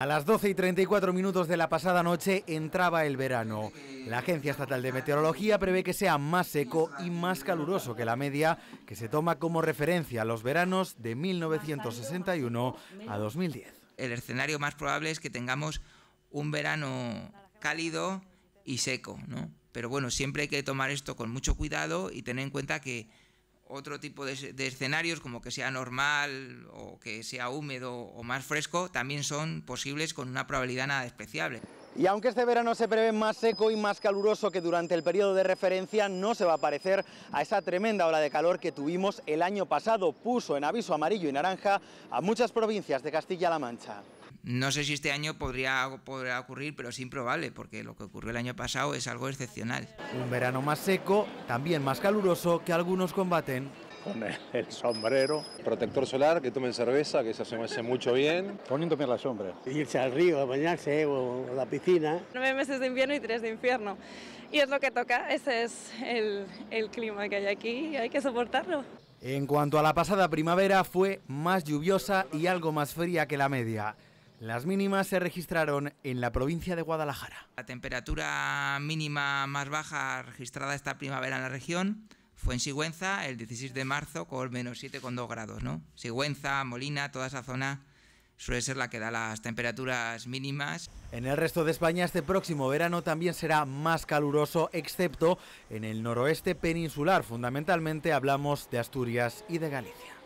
A las 12 y 34 minutos de la pasada noche entraba el verano. La Agencia Estatal de Meteorología prevé que sea más seco y más caluroso que la media que se toma como referencia a los veranos de 1961 a 2010. El escenario más probable es que tengamos un verano cálido y seco, ¿no? Pero bueno, siempre hay que tomar esto con mucho cuidado y tener en cuenta que otro tipo de, escenarios, como que sea normal o que sea húmedo o más fresco, también son posibles con una probabilidad nada despreciable. Y aunque este verano se prevé más seco y más caluroso que durante el periodo de referencia, no se va a parecer a esa tremenda ola de calor que tuvimos el año pasado. Puso en aviso amarillo y naranja a muchas provincias de Castilla-La Mancha. No sé si este año podría, podría, ocurrir, pero es improbable, porque lo que ocurrió el año pasado es algo excepcional. Un verano más seco, también más caluroso, que algunos combaten. Con el sombrero, protector solar, que tomen cerveza, que se hace mucho bien. Poniéndome a la sombra. Irse al río a bañarse eh, o a la piscina. Nueve meses de invierno y tres de infierno. Y es lo que toca, ese es el, el clima que hay aquí y hay que soportarlo. En cuanto a la pasada primavera, fue más lluviosa y algo más fría que la media. Las mínimas se registraron en la provincia de Guadalajara. La temperatura mínima más baja registrada esta primavera en la región fue en Sigüenza el 16 de marzo con menos 7,2 grados. ¿no? Sigüenza, Molina, toda esa zona suele ser la que da las temperaturas mínimas. En el resto de España este próximo verano también será más caluroso, excepto en el noroeste peninsular. Fundamentalmente hablamos de Asturias y de Galicia.